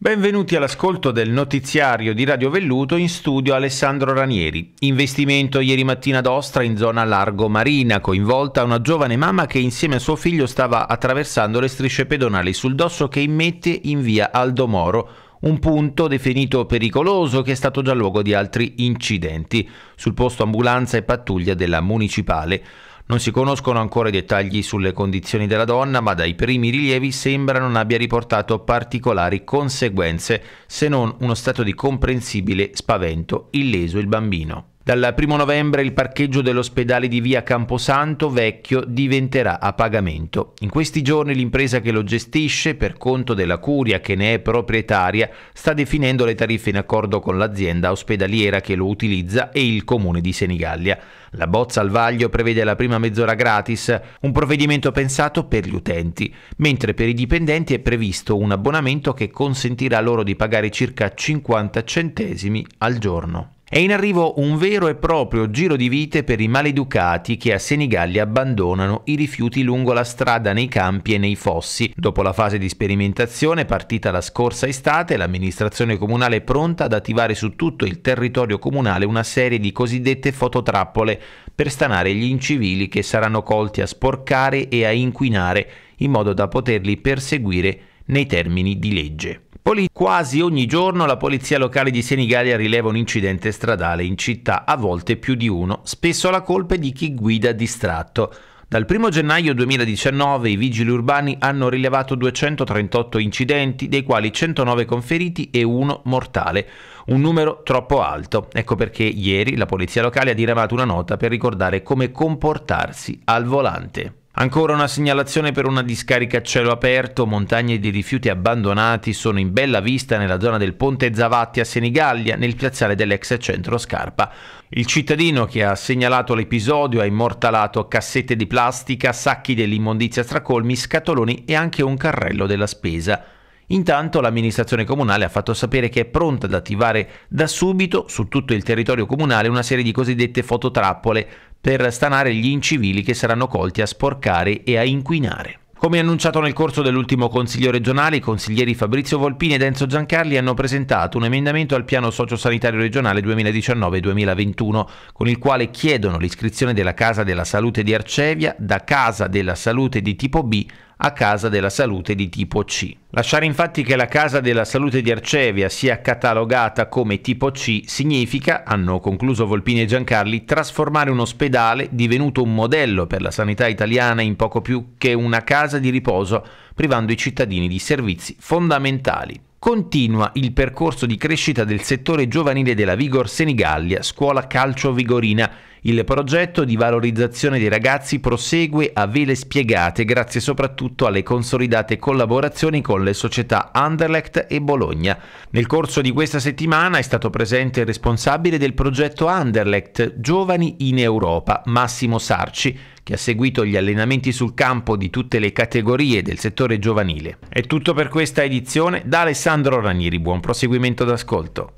Benvenuti all'ascolto del notiziario di Radio Velluto in studio Alessandro Ranieri. Investimento ieri mattina d'ostra in zona Largo Marina, coinvolta una giovane mamma che insieme a suo figlio stava attraversando le strisce pedonali sul dosso che immette in via Aldo Moro, un punto definito pericoloso che è stato già luogo di altri incidenti. Sul posto ambulanza e pattuglia della municipale. Non si conoscono ancora i dettagli sulle condizioni della donna, ma dai primi rilievi sembra non abbia riportato particolari conseguenze se non uno stato di comprensibile spavento, illeso il bambino. Dal 1 novembre il parcheggio dell'ospedale di via Camposanto Vecchio diventerà a pagamento. In questi giorni l'impresa che lo gestisce, per conto della curia che ne è proprietaria, sta definendo le tariffe in accordo con l'azienda ospedaliera che lo utilizza e il comune di Senigallia. La bozza al vaglio prevede la prima mezz'ora gratis, un provvedimento pensato per gli utenti, mentre per i dipendenti è previsto un abbonamento che consentirà loro di pagare circa 50 centesimi al giorno. È in arrivo un vero e proprio giro di vite per i maleducati che a Senigalli abbandonano i rifiuti lungo la strada nei campi e nei fossi. Dopo la fase di sperimentazione partita la scorsa estate, l'amministrazione comunale è pronta ad attivare su tutto il territorio comunale una serie di cosiddette fototrappole per stanare gli incivili che saranno colti a sporcare e a inquinare in modo da poterli perseguire nei termini di legge. Napoli, quasi ogni giorno la polizia locale di Senigallia rileva un incidente stradale in città, a volte più di uno, spesso la colpa è di chi guida distratto. Dal 1 gennaio 2019 i vigili urbani hanno rilevato 238 incidenti, dei quali 109 conferiti e uno mortale, un numero troppo alto. Ecco perché ieri la polizia locale ha diramato una nota per ricordare come comportarsi al volante. Ancora una segnalazione per una discarica a cielo aperto, montagne di rifiuti abbandonati sono in bella vista nella zona del Ponte Zavatti a Senigallia, nel piazzale dell'ex centro Scarpa. Il cittadino che ha segnalato l'episodio ha immortalato cassette di plastica, sacchi dell'immondizia stracolmi, scatoloni e anche un carrello della spesa. Intanto l'amministrazione comunale ha fatto sapere che è pronta ad attivare da subito su tutto il territorio comunale una serie di cosiddette fototrappole per stanare gli incivili che saranno colti a sporcare e a inquinare. Come annunciato nel corso dell'ultimo Consiglio regionale, i consiglieri Fabrizio Volpini ed Enzo Giancarli hanno presentato un emendamento al piano sociosanitario regionale 2019-2021, con il quale chiedono l'iscrizione della Casa della Salute di Arcevia da Casa della Salute di tipo B a Casa della Salute di tipo C. Lasciare infatti che la Casa della Salute di Arcevia sia catalogata come tipo C significa, hanno concluso Volpini e Giancarli, trasformare un ospedale divenuto un modello per la sanità italiana in poco più che una casa di riposo, privando i cittadini di servizi fondamentali. Continua il percorso di crescita del settore giovanile della Vigor Senigallia, scuola calcio vigorina. Il progetto di valorizzazione dei ragazzi prosegue a vele spiegate grazie soprattutto alle consolidate collaborazioni con le società Anderlecht e Bologna. Nel corso di questa settimana è stato presente il responsabile del progetto Anderlecht Giovani in Europa, Massimo Sarci, che ha seguito gli allenamenti sul campo di tutte le categorie del settore giovanile. È tutto per questa edizione, da Alessandro Ranieri, buon proseguimento d'ascolto.